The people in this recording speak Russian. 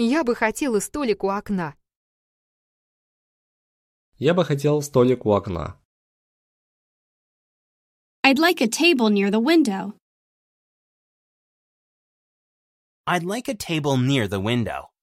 Я бы хотела столик у окна. Я бы хотел столик у окна. I'd like a table near the window. I'd like a table near the window.